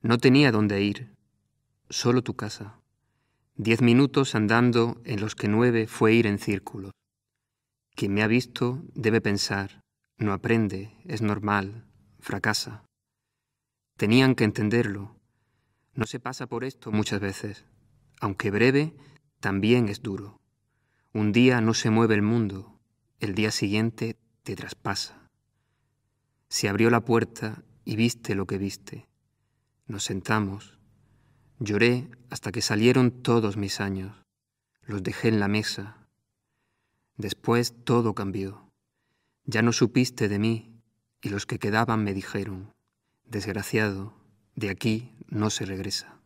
No tenía dónde ir, solo tu casa. Diez minutos andando en los que nueve fue ir en círculos. Quien me ha visto debe pensar, no aprende, es normal, fracasa. Tenían que entenderlo. No se pasa por esto muchas veces. Aunque breve, también es duro. Un día no se mueve el mundo, el día siguiente te traspasa. Se abrió la puerta y viste lo que viste. Nos sentamos. Lloré hasta que salieron todos mis años. Los dejé en la mesa. Después todo cambió. Ya no supiste de mí y los que quedaban me dijeron, desgraciado, de aquí no se regresa.